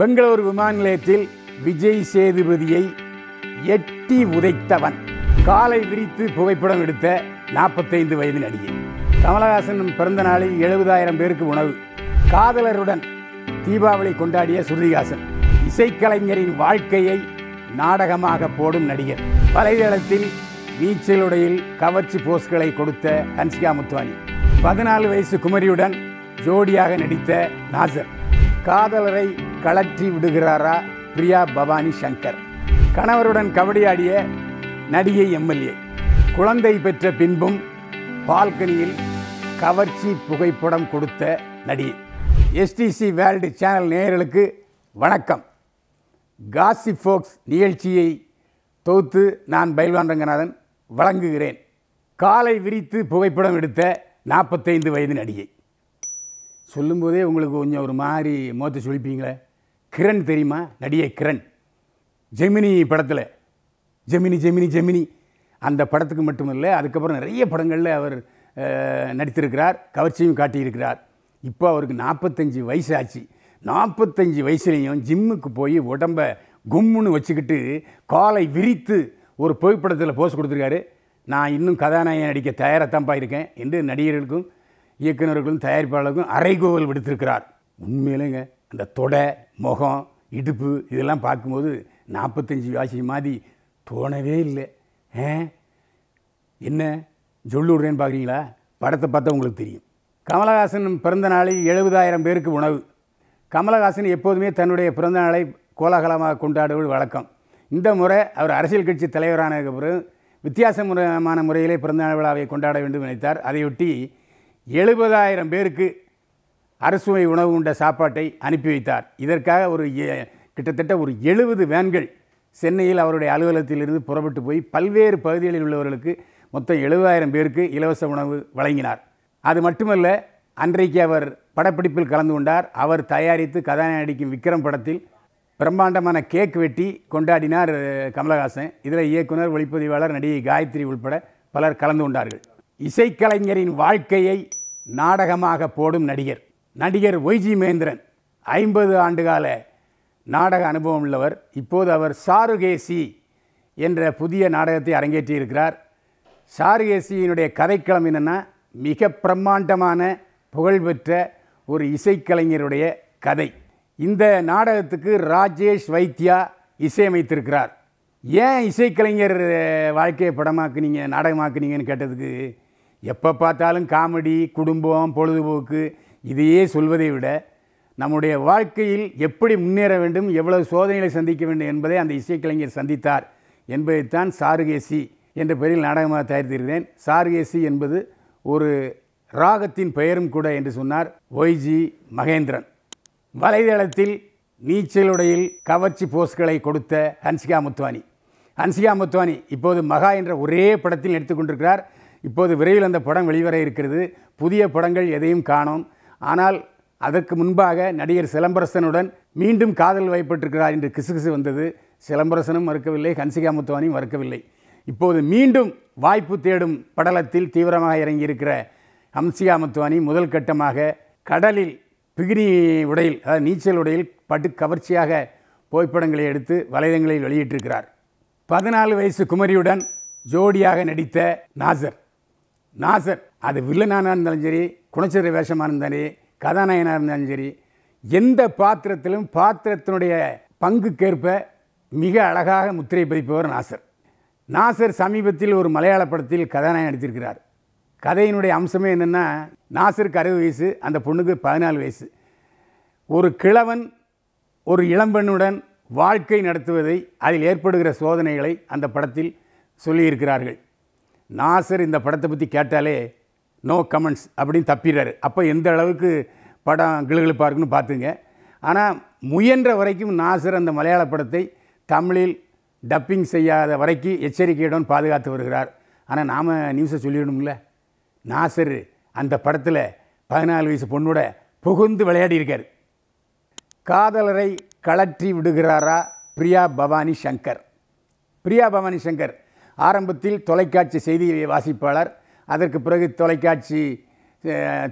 பெங்களூர் விமான நிலையத்தில் விஜய் சேதுபதியை எட்டி உதைத்தவன் காலை விரித்து புகைப்படம் எடுத்த நாற்பத்தைந்து வயது நடிகை கமலஹாசன் பிறந்த நாளில் எழுபதாயிரம் பேருக்கு உணவு காதலருடன் தீபாவளி கொண்டாடிய சுருதிகாசன் இசைக்கலைஞரின் வாழ்க்கையை நாடகமாக போடும் நடிகர் வலைதளத்தில் நீச்சலுடையில் கவர்ச்சி போஸ்களை கொடுத்த ஹன்சிகா முத்வானி பதினாலு வயசு குமரியுடன் ஜோடியாக நடித்த நாசர் காதலரை கலற்றி விடுகிறாரா பிரியா பவானி சங்கர் கணவருடன் கபடியாடிய நடிகை எம்எல்ஏ குழந்தை பெற்ற பின்பும் பால்கனியில் கவர்ச்சி புகைப்படம் கொடுத்த நடிகை எஸ்டிசி வேர்ல்டு சேனல் நேயர்களுக்கு வணக்கம் காசி ஃபோக்ஸ் நிகழ்ச்சியை தொகுத்து நான் பயில்வான் ரங்கநாதன் வழங்குகிறேன் காலை விரித்து புகைப்படம் எடுத்த நாற்பத்தைந்து வயது நடிகை சொல்லும்போதே உங்களுக்கு கொஞ்சம் ஒரு மாதிரி மோத்த சொல்லிப்பீங்களே கிரண் தெரியுமா நடிகை கிரண் ஜெமினி படத்தில் ஜெமினி ஜெமினி ஜெமினி அந்த படத்துக்கு மட்டுமில்லை அதுக்கப்புறம் நிறைய படங்களில் அவர் நடித்திருக்கிறார் கவர்ச்சியும் காட்டியிருக்கிறார் இப்போ அவருக்கு நாற்பத்தஞ்சு வயசு ஆச்சு நாற்பத்தஞ்சு வயசுலேயும் ஜிம்முக்கு போய் உடம்பை கும்முன்னு வச்சுக்கிட்டு காலை விரித்து ஒரு புகைப்படத்தில் போஸ் கொடுத்துருக்காரு நான் இன்னும் கதாநாயகன் நடிக்க தயாராகத்தான்ப்பா இருக்கேன் என்று நடிகர்களுக்கும் இயக்குநர்களுக்கும் தயாரிப்பாளருக்கும் அரைகோவல் விடுத்திருக்கிறார் உண்மையிலேங்க அந்த தொடை முகம் இடுப்பு இதெல்லாம் பார்க்கும்போது நாற்பத்தஞ்சு வாசி மாதிரி தோணவே இல்லை ஏ என்ன சொல்லுடுறேன்னு பார்க்குறீங்களா படத்தை பார்த்தா உங்களுக்கு தெரியும் கமலஹாசன் பிறந்த நாளை எழுபதாயிரம் பேருக்கு உணவு கமலஹாசன் எப்போதுமே தன்னுடைய பிறந்த நாளை கோலாகலமாக கொண்டாடுவது வழக்கம் இந்த முறை அவர் அரசியல் கட்சி தலைவரானதுக்கு பிறகு வித்தியாசமான முறையிலே பிறந்தநாள் விழாவை கொண்டாட வேண்டும் நினைத்தார் அதையொட்டி எழுபதாயிரம் பேருக்கு அரசுமை உணவு உண்ட சாப்பாட்டை அனுப்பி வைத்தார் இதற்காக ஒரு கிட்டத்தட்ட ஒரு எழுபது வேன்கள் சென்னையில் அவருடைய அலுவலகத்திலிருந்து புறப்பட்டு போய் பல்வேறு பகுதிகளில் உள்ளவர்களுக்கு மொத்தம் எழுபதாயிரம் பேருக்கு இலவச உணவு வழங்கினார் அது மட்டுமல்ல அன்றைக்கு அவர் படப்பிடிப்பில் கலந்து கொண்டார் அவர் தயாரித்து கதாநாயகிக்கும் விக்ரம் படத்தில் பிரம்மாண்டமான கேக் வெட்டி கொண்டாடினார் கமலஹாசன் இதில் இயக்குனர் ஒளிப்பதிவாளர் நடிகை காயத்ரி உள்பட பலர் கலந்து கொண்டார்கள் இசைக்கலைஞரின் வாழ்க்கையை நாடகமாக போடும் நடிகர் நடிகர் ஒய்ஜி மேந்திரன் ஐம்பது ஆண்டுகால நாடக அனுபவம் உள்ளவர் இப்போது அவர் சாருகேசி என்ற புதிய நாடகத்தை அரங்கேற்றியிருக்கிறார் சாருகேசியினுடைய கதைக்களம் என்னென்னா மிக பிரம்மாண்டமான புகழ்பெற்ற ஒரு இசைக்கலைஞருடைய கதை இந்த நாடகத்துக்கு ராஜேஷ் வைத்தியா இசையமைத்திருக்கிறார் ஏன் இசைக்கலைஞர் வாழ்க்கையை படமாக்குனீங்க நாடகமாக்குனீங்கன்னு கேட்டதுக்கு எப்போ பார்த்தாலும் காமெடி குடும்பம் பொழுதுபோக்கு இதையே சொல்வதை விட நம்முடைய வாழ்க்கையில் எப்படி முன்னேற வேண்டும் எவ்வளவு சோதனைகளை சந்திக்க வேண்டும் என்பதை அந்த இசைக்கலைஞர் சந்தித்தார் என்பதைத்தான் சாருகேசி என்ற பெயரில் நாடகமாக தயாரித்திருக்கிறேன் சாருகேசி என்பது ஒரு ராகத்தின் பெயரும் கூட என்று சொன்னார் ஒய்ஜி மகேந்திரன் வலைதளத்தில் நீச்சலுடையில் கவர்ச்சி போஸ்களை கொடுத்த ஹன்சிகா முத்வானி ஹன்சிகா முத்வானி இப்போது மகா என்ற ஒரே படத்தில் எடுத்துக்கொண்டிருக்கிறார் இப்போது விரைவில் அந்த படம் வெளிவர இருக்கிறது புதிய படங்கள் எதையும் காணோம் ஆனால் அதற்கு முன்பாக நடிகர் சிலம்பரசனுடன் மீண்டும் காதல் வைப்பட்டிருக்கிறார் என்று கிசுகிசு வந்தது சிலம்பரசனும் மறுக்கவில்லை ஹன்சிகா முத்துவானியும் மறுக்கவில்லை இப்போது மீண்டும் வாய்ப்பு தேடும் படலத்தில் தீவிரமாக இறங்கியிருக்கிற ஹம்சிகா முத்துவானி முதல் கட்டமாக கடலில் பிகினி உடையில் அதாவது நீச்சல் உடையில் பட்டு கவர்ச்சியாக புகைப்படங்களை எடுத்து வலைதங்களில் வெளியிட்டிருக்கிறார் பதினாலு வயசு குமரியுடன் ஜோடியாக நடித்த நாசர் நாசர் அது வில்லனானாக இருந்தாலும் சரி குணச்சிற வேஷமாக இருந்தாலும் சரி கதாநாயகனாக இருந்தாலும் சரி எந்த பாத்திரத்திலும் பாத்திரத்தினுடைய பங்குக்கேற்ப மிக அழகாக முத்திரை பதிப்பவர் நாசர் நாசர் சமீபத்தில் ஒரு மலையாள படத்தில் கதாநாயகன் நடித்திருக்கிறார் கதையினுடைய அம்சமே என்னென்னா நாசருக்கு அறுபது வயசு அந்த பொண்ணுக்கு பதினாலு வயசு ஒரு கிழவன் ஒரு இளம்பெண்ணுடன் வாழ்க்கை நடத்துவதை அதில் ஏற்படுகிற சோதனைகளை அந்த படத்தில் சொல்லியிருக்கிறார்கள் நாசர் இந்த படத்தை பற்றி கேட்டாலே நோ கமெண்ட்ஸ் அப்படின்னு தப்பிடுறாரு அப்போ எந்த அளவுக்கு படம் கிளுகிழுப்பாக இருக்குன்னு பார்த்துங்க ஆனால் முயன்ற வரைக்கும் நாசர் அந்த மலையாள படத்தை தமிழில் டப்பிங் செய்யாத வரைக்கும் எச்சரிக்கையுடன் பாதுகாத்து வருகிறார் ஆனால் நாம் நியூஸை சொல்லிடணும்ல நாசர் அந்த படத்தில் பதினாலு வயசு பொண்ணோட புகுந்து விளையாடி இருக்கார் காதலரை கலற்றி விடுகிறாரா பிரியா பவானி சங்கர் பிரியா பவானி சங்கர் ஆரம்பத்தில் தொலைக்காட்சி செய்தி வாசிப்பாளர் அதற்கு பிறகு தொலைக்காட்சி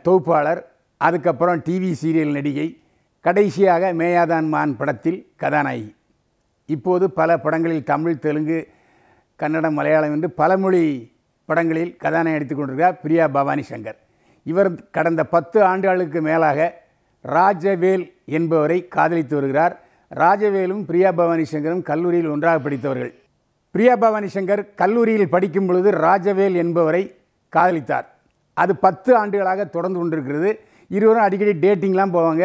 தொகுப்பாளர் அதுக்கப்புறம் டிவி சீரியல் நடிகை கடைசியாக மேயாதான் மான் படத்தில் கதாநாயகி இப்போது பல படங்களில் தமிழ் தெலுங்கு கன்னடம் மலையாளம் என்று பல மொழி படங்களில் கதாநாயகி நடித்து கொண்டிருக்கிறார் பிரியா பவானி சங்கர் இவர் கடந்த பத்து ஆண்டுகளுக்கு மேலாக ராஜவேல் என்பவரை காதலித்து வருகிறார் ராஜவேலும் பிரியா பவானி சங்கரும் கல்லூரியில் ஒன்றாக படித்தவர்கள் பிரியா பவானி சங்கர் கல்லூரியில் படிக்கும் பொழுது ராஜவேல் என்பவரை காதலித்தார் அது பத்து ஆண்டுகளாக தொடர்ந்து கொண்டிருக்கிறது இருவரும் அடிக்கடி டேட்டிங்லாம் போவாங்க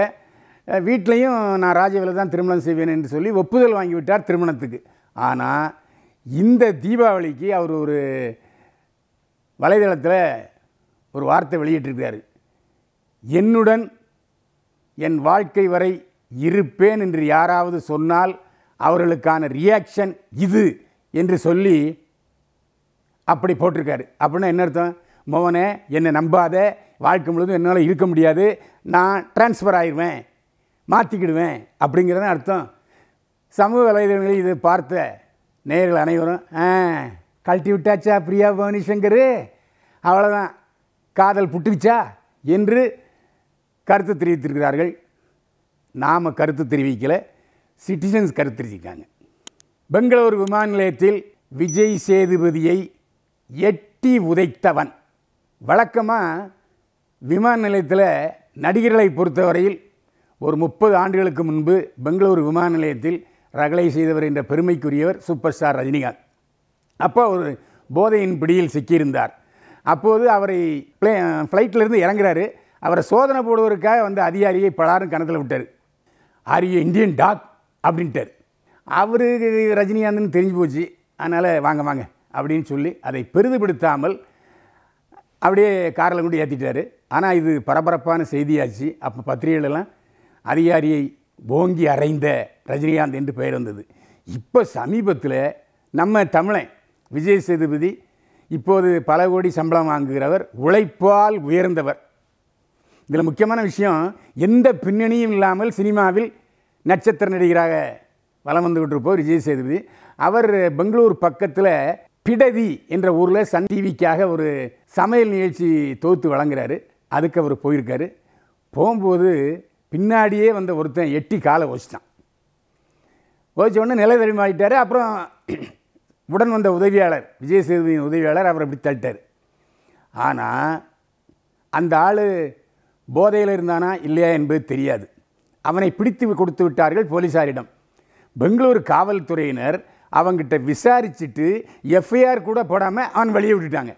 வீட்லேயும் நான் ராஜவில் தான் திருமணம் செய்வேன் என்று சொல்லி ஒப்புதல் வாங்கிவிட்டார் திருமணத்துக்கு ஆனால் இந்த தீபாவளிக்கு அவர் ஒரு வலைதளத்தில் ஒரு வார்த்தை வெளியிட்டிருக்கிறார் என்னுடன் என் வாழ்க்கை வரை இருப்பேன் என்று யாராவது சொன்னால் அவர்களுக்கான ரியாக்ஷன் இது என்று சொல்லி அப்படி போட்டிருக்காரு அப்படின்னா என்ன அர்த்தம் மோகனே என்னை நம்பாத வாழ்க்கை முழுவதும் என்னால் இருக்க முடியாது நான் டிரான்ஸ்ஃபர் ஆயிடுவேன் மாற்றிக்கிடுவேன் அப்படிங்கிறதான் அர்த்தம் சமூக வலைதளங்களில் இதை பார்த்த நேர்கள் அனைவரும் ஆ கழட்டி விட்டாச்சா பிரியா பவானி அவ்வளோதான் காதல் புட்டுக்குச்சா என்று கருத்து தெரிவித்திருக்கிறார்கள் நாம் கருத்து தெரிவிக்கல சிட்டிசன்ஸ் கருத்து தெரிஞ்சுக்காங்க பெங்களூர் விமான நிலையத்தில் விஜய் சேதுபதியை எட்டி உதைத்தவன் வழக்கமாக விமான நிலையத்தில் நடிகர்களை பொறுத்தவரையில் ஒரு முப்பது ஆண்டுகளுக்கு முன்பு பெங்களூர் விமான நிலையத்தில் ரகளை செய்தவர் என்ற பெருமைக்குரியவர் சூப்பர் ஸ்டார் ரஜினிகாந்த் அப்போ ஒரு போதையின் பிடியில் சிக்கியிருந்தார் அப்போது அவரை பிளே ஃப்ளைட்டிலிருந்து இறங்குறாரு அவரை சோதனை போடுவதற்காக வந்து அதிகாரியை பலாரும் கணத்தில் விட்டார் ஆரிய இந்தியன் டாக் அப்படின்ட்டார் அவரு ரஜினிகாந்த்னு தெரிஞ்சு போச்சு அதனால் வாங்க வாங்க அப்படின்னு சொல்லி அதை பெரிதுபடுத்தாமல் அப்படியே காரில் கொண்டு ஏற்றிட்டார் ஆனால் இது பரபரப்பான செய்தியாச்சு அப்போ பத்திரிகைகளெல்லாம் அதிகாரியை ஓங்கி அறைந்த ரஜினிகாந்த் என்று பெயர் வந்தது இப்போ சமீபத்தில் நம்ம தமிழன் விஜய் சேதுபதி இப்போது பல கோடி சம்பளம் வாங்குகிறவர் உழைப்பால் உயர்ந்தவர் இதில் முக்கியமான விஷயம் எந்த பின்னணியும் இல்லாமல் சினிமாவில் நட்சத்திர நடிகராக வலம் வந்துக்கிட்டு இருப்போர் விஜய் சேதுபதி அவர் பெங்களூர் பக்கத்தில் பிடதி என்ற ஊரில் சன் டிவிக்காக ஒரு சமையல் நிகழ்ச்சி தொகுத்து வழங்குறாரு அதுக்கு அவர் போயிருக்காரு போகும்போது பின்னாடியே வந்த ஒருத்தன் எட்டி காலை வச்சிட்டான் வச்ச உடனே நிலை தடுமாறிட்டார் அப்புறம் உடன் வந்த உதவியாளர் விஜய் சேதுபதியின் உதவியாளர் அவரை அப்படி தட்டார் ஆனால் அந்த ஆள் போதையில் இருந்தானா இல்லையா என்பது தெரியாது அவனை பிடித்து கொடுத்து விட்டார்கள் போலீஸாரிடம் பெங்களூர் காவல்துறையினர் அவங்கிட்ட விசாரிச்சுட்டு எஃப்ஐஆர் கூட போடாமல் அவன் வெளியே விட்டுட்டாங்க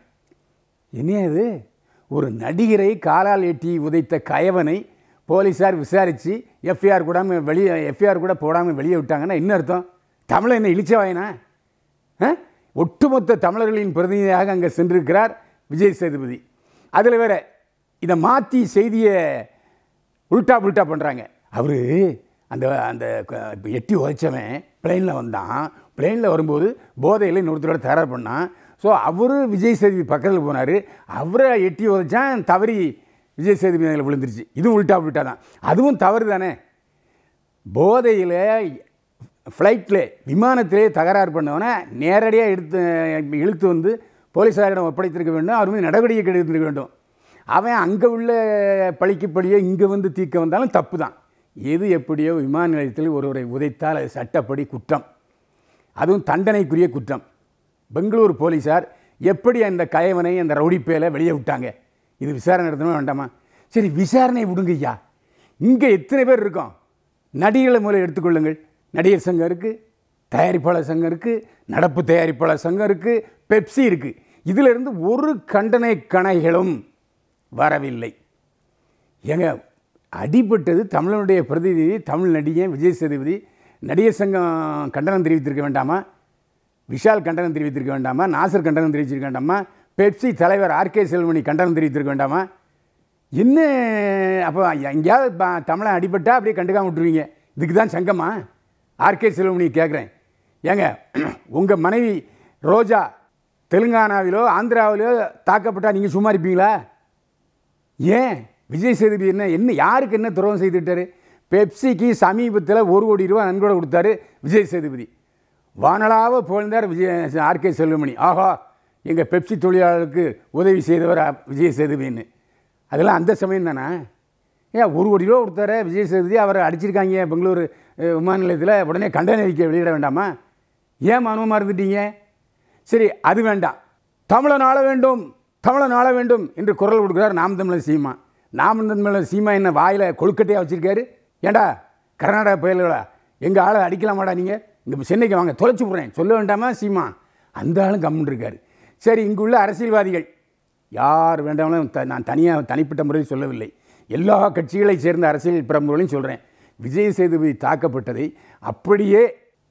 என்ன அது ஒரு நடிகரை காலால் எட்டி உதைத்த கயவனை போலீஸார் விசாரித்து எஃப்ஐஆர் கூடாமல் வெளியே எஃப்ஐஆர் கூட போடாமல் வெளியே விட்டாங்கன்னா இன்னும் அர்த்தம் தமிழை என்ன இழிச்ச வாயினா ஒட்டுமொத்த தமிழர்களின் பிரதிநிதியாக அங்கே சென்றிருக்கிறார் விஜய் சேதுபதி அதில் வேற இதை மாற்றி செய்தியை உல்ட்டா புல்ட்டா பண்ணுறாங்க அவர் அந்த அந்த எட்டி உதைச்சவன் பிளெயினில் வந்தான் பிளெயினில் வரும்போது போதையில் இன்னொருத்தரோட தயார் பண்ணான் ஸோ அவர் விஜய் சேதுபதி பக்கத்தில் போனார் அவரை எட்டி உதச்சான் தவறி விஜய் சேதுபதி அதில் விழுந்துருச்சு இதுவும் உள்ட்டா உள்ட்டா தான் அதுவும் தவறு தானே போதையில் ஃப்ளைட்டில் விமானத்திலே தகராறு பண்ணவனை நேரடியாக எடுத்து இழுத்து வந்து போலீஸாரிடம் ஒப்படைத்திருக்க வேண்டும் அவர் மீது நடவடிக்கை எடுத்திருக்க வேண்டும் அவன் அங்கே உள்ள பழியோ இங்கே வந்து தீர்க்க வந்தாலும் தப்பு தான் எது எப்படியோ விமான நிலையத்தில் ஒருவரை உதைத்தால் அது சட்டப்படி குற்றம் அதுவும் தண்டனைக்குரிய குற்றம் பெங்களூர் போலீஸார் எப்படி அந்த கயவனை அந்த ரவுடிப்பேலை வெளியே விட்டாங்க இது விசாரணை நடத்தணும் வேண்டாமா சரி விசாரணை விடுங்க ஐயா இங்கே எத்தனை பேர் இருக்கோம் நடிகளை முதல்ல எடுத்துக்கொள்ளுங்கள் நடிகர் சங்கம் இருக்குது தயாரிப்பாளர் சங்கம் இருக்குது நடப்பு தயாரிப்பாளர் சங்கம் இருக்குது பெப்சி இருக்குது இதிலிருந்து ஒரு கண்டனை கணைகளும் வரவில்லை ஏங்க அடிபட்டது தமிழனுடைய பிரதிநிதி தமிழ் நடிகன் விஜய் சேதுபதி நடிகர் சங்கம் கண்டனம் தெரிவித்திருக்க வேண்டாமா விஷால் கண்டனம் தெரிவித்திருக்க வேண்டாமா நாசர் கண்டனம் தெரிவிச்சிருக்க வேண்டாமா பெப்சி தலைவர் ஆர்கே செல்வமணி கண்டனம் தெரிவித்திருக்க வேண்டாமா என்ன அப்போ எங்கேயாவது தமிழை அடிபட்டால் அப்படியே கண்டுக்காம விட்டுருவீங்க இதுக்கு தான் சங்கமா ஆர்கே செல்வமணி கேட்குறேன் ஏங்க உங்கள் மனைவி ரோஜா தெலுங்கானாவிலோ ஆந்திராவிலோ தாக்கப்பட்டால் நீங்கள் சும்மா இருப்பீங்களா ஏன் விஜய் சேதுபதி என்ன என்ன யாருக்கு என்ன துரோகம் செய்துட்டாரு பெப்சிக்கு சமீபத்தில் ஒரு கோடி ரூபா நன்கொடை கொடுத்தாரு விஜய் சேதுபதி வானலாக புகழ்ந்தார் விஜய் ஆர்கே செல்வமணி ஆஹா எங்கள் பெப்சி தொழிலாளருக்கு உதவி செய்தவர் விஜய் சேதுபதினு அதெல்லாம் அந்த சமயம் தானே ஏன் ஒரு கோடி ரூபா கொடுத்தாரு விஜய் சேதுபதி அவரை அடிச்சிருக்காங்க பெங்களூர் விமான நிலையத்தில் உடனே கண்டன அறிக்கை வெளியிட வேண்டாமா ஏன் மௌனமாக இருந்துட்டீங்க சரி அது வேண்டாம் தமிழன் ஆள வேண்டும் தமிழன் ஆள வேண்டும் என்று குரல் கொடுக்குறார் நாம் தமிழர் சீமா நாம் தமிழர் சீமா என்ன வாயில் கொழுக்கட்டையாக வச்சுருக்காரு ஏண்டா கர்நாடகா புயல்களா எங்கள் ஆளை அடிக்கலாமாடா நீங்கள் இங்கே சென்னைக்கு வாங்க தொலைச்சி விட்றேன் சொல்ல வேண்டாமா சீமா அந்த ஆளும் கம்முன்னு இருக்கார் சரி உள்ள அரசியல்வாதிகள் யார் வேண்டாமலும் த நான் தனியாக தனிப்பட்ட முறையில் சொல்லவில்லை எல்லா கட்சிகளைச் சேர்ந்த அரசியல் பிரமுகளையும் சொல்கிறேன் விஜய் சேதுபதி தாக்கப்பட்டதை அப்படியே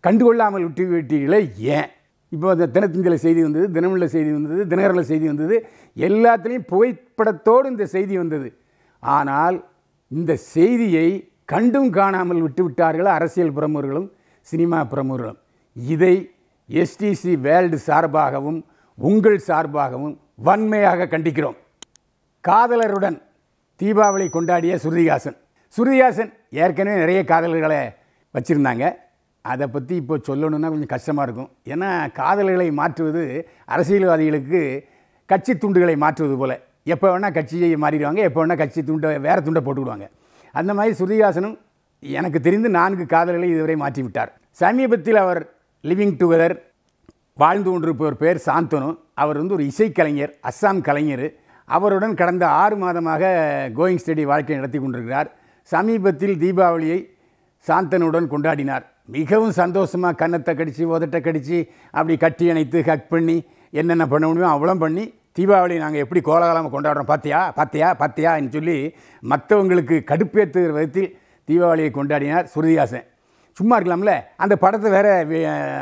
கண்டுகொள்ளாமல் விட்டு விட்டீர்களே ஏன் இப்போ அந்த தினத்தந்தியில் செய்தி வந்தது தினமில்ல செய்தி வந்தது தினகரில் செய்தி வந்தது எல்லாத்துலேயும் புகைப்படத்தோடு இந்த செய்தி வந்தது ஆனால் இந்த செய்தியை கண்டும் காணாமல் விட்டுவிட்டார்கள் அரசியல் பிரமுகர்களும் சினிமா பிரமுகர்களும் இதை எஸ்டிசி வேர்ல்டு சார்பாகவும் உங்கள் சார்பாகவும் வன்மையாக கண்டிக்கிறோம் காதலருடன் தீபாவளி கொண்டாடிய சுருதிகாசன் சுருதிகாசன் ஏற்கனவே நிறைய காதல்களை வச்சுருந்தாங்க அதை பற்றி இப்போ சொல்லணுன்னா கொஞ்சம் கஷ்டமாக இருக்கும் ஏன்னா காதல்களை மாற்றுவது அரசியல்வாதிகளுக்கு கட்சி துண்டுகளை மாற்றுவது போல் எப்போ வேணால் கட்சியை மாறிடுவாங்க எப்போ வேணால் கட்சி துண்டை வேறு துண்டை போட்டுவிடுவாங்க அந்த மாதிரி ஸ்ருதிஹாசனும் எனக்கு தெரிந்து நான்கு காதல்களை இதுவரை மாற்றிவிட்டார் சமீபத்தில் அவர் லிவிங் டுகெதர் வாழ்ந்து கொண்டிருப்பவர் பேர் சாந்தனு அவர் வந்து ஒரு இசைக்கலைஞர் அஸ்ஸாம் கலைஞர் அவருடன் கடந்த ஆறு மாதமாக கோயிங் ஸ்டடி வாழ்க்கை நடத்தி கொண்டிருக்கிறார் சமீபத்தில் தீபாவளியை சாந்தனுடன் கொண்டாடினார் மிகவும் சந்தோஷமாக கன்னத்தை கடித்து உதட்டை கடித்து அப்படி கட்டி அணைத்து ஹக் பண்ணி என்னென்ன பண்ண முடியுமோ அவ்வளோ பண்ணி தீபாவளி நாங்கள் எப்படி கோலகாலமாக கொண்டாடுறோம் பார்த்தியா பார்த்தியா பார்த்தியான்னு சொல்லி மற்றவங்களுக்கு கடுப்பேற்றுகிற விதத்தில் தீபாவளியை கொண்டாடினார் சுருதிஹாசன் சும்மா இருக்கலாம்ல அந்த படத்தை வேறு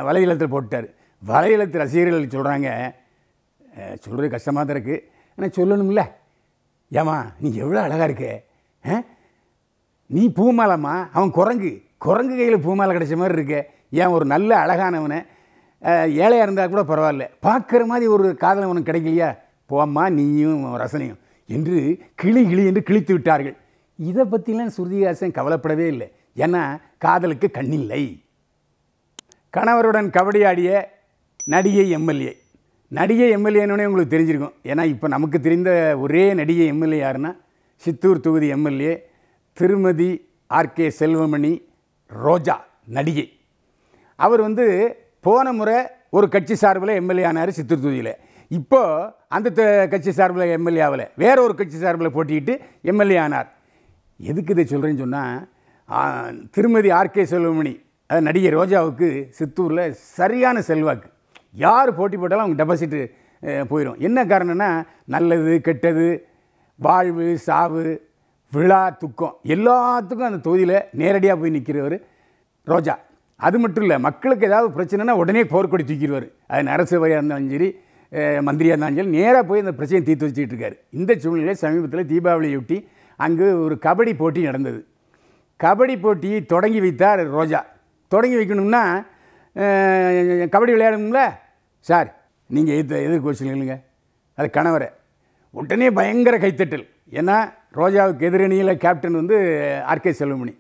வலைதளத்தில் போட்டுட்டார் வலைதளத்து ரசிகர்கள் சொல்கிறாங்க சொல்கிறது கஷ்டமாக தான் இருக்குது ஆனால் சொல்லணும்ல ஏமா நீ எவ்வளோ அழகாக இருக்க நீ பூமாலம்மா அவன் குரங்கு குரங்கு கையில் பூமாலை கிடைச்ச மாதிரி இருக்க ஏன் ஒரு நல்ல அழகானவனை ஏழையாக இருந்தால் கூட பரவாயில்ல பார்க்குற மாதிரி ஒரு காதலன் உனக்கு கிடைக்கலையா போம்மா நீயும் ரசனையும் என்று கிளி கிளி என்று கிழித்து விட்டார்கள் இதை பற்றிலாம் ஸ்ருதிகாசன் கவலைப்படவே இல்லை ஏன்னா காதலுக்கு கண்ணில்லை கணவருடன் கபடி ஆடிய நடிகை எம்எல்ஏ நடிகை எம்எல்ஏன்னு உங்களுக்கு தெரிஞ்சிருக்கும் ஏன்னா இப்போ நமக்கு தெரிந்த ஒரே நடிகை எம்எல்ஏ யாருன்னா சித்தூர் தொகுதி எம்எல்ஏ திருமதி ஆர்கே செல்வமணி ரோஜா நடிகை அவர் வந்து போன முறை ஒரு கட்சி சார்பில் எம்எல்ஏ ஆனார் சித்தூர் தொகுதியில் இப்போ அந்த கட்சி சார்பில் எம்எல்ஏ ஆகல வேற ஒரு கட்சி சார்பில் போட்டிக்கிட்டு எம்எல்ஏ ஆனார் எதுக்கு இதை சொல்கிறேன்னு சொன்னால் திருமதி ஆர்கே செல்வமணி அதாவது நடிகை ரோஜாவுக்கு சித்தூரில் சரியான செல்வாக்கு யார் போட்டி போட்டாலும் அவங்க டெபாசிட்டு போயிடும் என்ன காரணம்னா நல்லது கெட்டது வாழ்வு சாவு விழா துக்கம் எல்லாத்துக்கும் அந்த தொகுதியில் நேரடியாக போய் நிற்கிறவர் ரோஜா அது மட்டும் இல்லை மக்களுக்கு ஏதாவது பிரச்சனைனா உடனே போர்க்கொடி தூக்கிடுவார் அது நரசவையாக இருந்தாலும் சரி மந்திரியாக இருந்தாலும் சரி நேராக போய் அந்த பிரச்சனையை தீர்த்து வச்சுட்டு இருக்காரு இந்த சூழ்நிலையில் சமீபத்தில் தீபாவளியொட்டி அங்கு ஒரு கபடி போட்டி நடந்தது கபடி போட்டியை தொடங்கி வைத்தார் ரோஜா தொடங்கி வைக்கணும்னா கபடி விளையாடணும்ல சார் நீங்கள் எது எது கோச்சுங்க அது கணவரை உடனே பயங்கர கைத்தட்டல் ஏன்னா ரோஜாவுக்கு எதிரணியில் கேப்டன் வந்து ஆர்கே செல்வமணி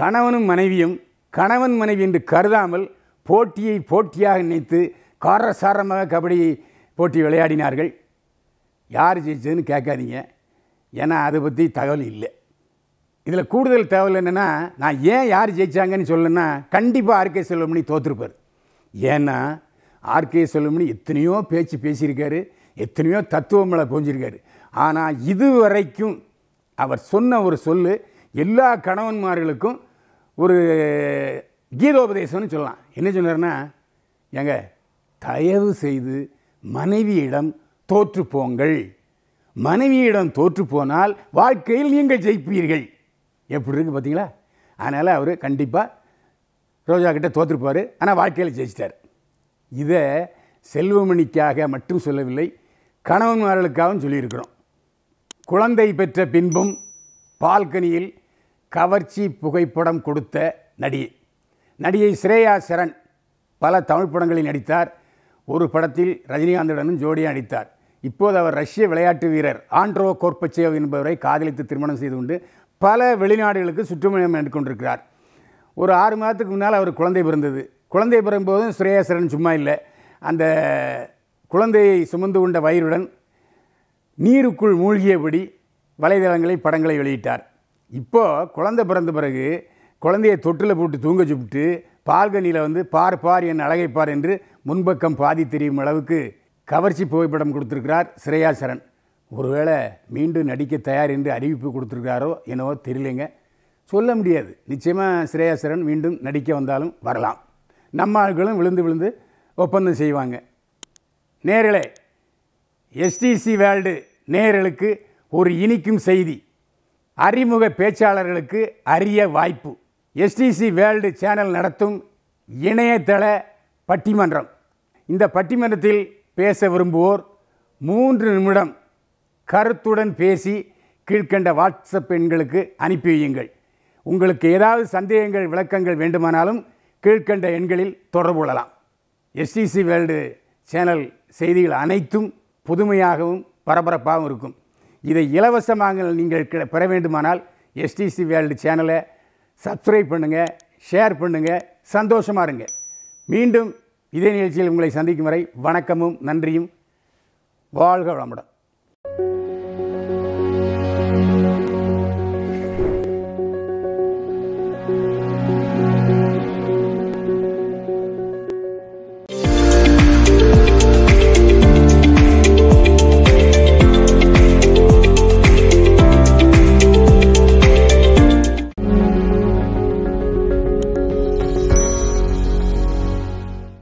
கணவனும் மனைவியும் கணவன் மனைவி என்று கருதாமல் போட்டியை போட்டியாக நினைத்து காரசாரமாக கபடி போட்டி விளையாடினார்கள் யார் ஜெயிச்சதுன்னு கேட்காதீங்க ஏன்னா அதை பற்றி தகவல் இல்லை இதில் கூடுதல் தகவல் என்னென்னா நான் ஏன் யார் ஜெயித்தாங்கன்னு சொல்லணுன்னா கண்டிப்பாக ஆர்கே செல்வமணி தோற்றுருப்பார் ஏன்னா ஆர்கே செல்வமணி எத்தனையோ பேச்சு பேசியிருக்காரு எத்தனையோ மேலே கொஞ்சிருக்காரு ஆனால் இது வரைக்கும் அவர் சொன்ன ஒரு சொல் எல்லா கணவன்மார்களுக்கும் ஒரு கீதோபதேசம்னு சொல்லலாம் என்ன சொன்னார்னா எங்க தயவு செய்து மனைவியிடம் தோற்று போங்கள் மனைவியிடம் தோற்று போனால் வாழ்க்கையில் நீங்கள் ஜெயிப்பீர்கள் எப்படி இருக்குது பார்த்தீங்களா அதனால் அவர் கண்டிப்பாக ரோஜா கிட்டே தோற்றுருப்பார் ஆனால் வாழ்க்கையில் ஜெயிச்சிட்டார் இதை செல்வமணிக்காக மட்டும் சொல்லவில்லை கணவன்மார்களுக்காகவும் சொல்லியிருக்கிறோம் குழந்தை பெற்ற பின்பும் பால்கனியில் கவர்ச்சி புகைப்படம் கொடுத்த நடிகை நடிகை ஸ்ரேயா சரண் பல தமிழ் படங்களில் நடித்தார் ஒரு படத்தில் ரஜினிகாந்துடனும் ஜோடியாக நடித்தார் இப்போது அவர் ரஷ்ய விளையாட்டு வீரர் ஆண்ட்ரோ கோர்பச்சேவ் என்பவரை காதலித்து திருமணம் செய்து கொண்டு பல வெளிநாடுகளுக்கு சுற்றுமணம் மேற்கொண்டிருக்கிறார் ஒரு ஆறு மாதத்துக்கு முன்னால் அவர் குழந்தை பிறந்தது குழந்தை பிறந்தபோதும் சுரேயாசரன் சும்மா இல்லை அந்த குழந்தையை சுமந்து கொண்ட வயிறுடன் நீருக்குள் மூழ்கியபடி வலைதளங்களை படங்களை வெளியிட்டார் இப்போது குழந்தை பிறந்த பிறகு குழந்தையை தொட்டில் போட்டு தூங்க சுப்பிட்டு பால்கனியில் வந்து பார் பார் என் அழகை பார் என்று முன்பக்கம் பாதி தெரியும் அளவுக்கு கவர்ச்சி புகைப்படம் கொடுத்துருக்கிறார் ஸ்ரேயா சரண் ஒருவேளை மீண்டும் நடிக்க தயார் என்று அறிவிப்பு கொடுத்துருக்காரோ என்னவோ தெரியலைங்க சொல்ல முடியாது நிச்சயமாக ஸ்ரேயா சரண் மீண்டும் நடிக்க வந்தாலும் வரலாம் நம்ம ஆட்களும் விழுந்து விழுந்து ஒப்பந்தம் செய்வாங்க நேரலே எஸ்டிசி வேர்ல்டு நேர்களுக்கு ஒரு இனிக்கும் செய்தி அறிமுக பேச்சாளர்களுக்கு அரிய வாய்ப்பு எஸ்டிசி வேர்ல்டு சேனல் நடத்தும் இணையதள பட்டிமன்றம் இந்த பட்டிமன்றத்தில் பேச விரும்புவோர் மூன்று நிமிடம் கருத்துடன் பேசி கீழ்கண்ட வாட்ஸ்அப் எண்களுக்கு அனுப்பி வையுங்கள் உங்களுக்கு ஏதாவது சந்தேகங்கள் விளக்கங்கள் வேண்டுமானாலும் கீழ்கண்ட எண்களில் தொடர்பு கொள்ளலாம் எஸ்டிசி வேர்ல்டு சேனல் செய்திகள் அனைத்தும் புதுமையாகவும் பரபரப்பாகவும் இருக்கும் இதை இலவசமாக நீங்கள் பெற வேண்டுமானால் எஸ்டிசி வேர்ல்டு சேனலை சப்ஸ்கிரைப் பண்ணுங்கள் ஷேர் பண்ணுங்கள் சந்தோஷமாக இருங்க மீண்டும் இதே நிகழ்ச்சியில் உங்களை சந்திக்கும் வரை வணக்கமும் நன்றியும் வாழ்க வளமுடன்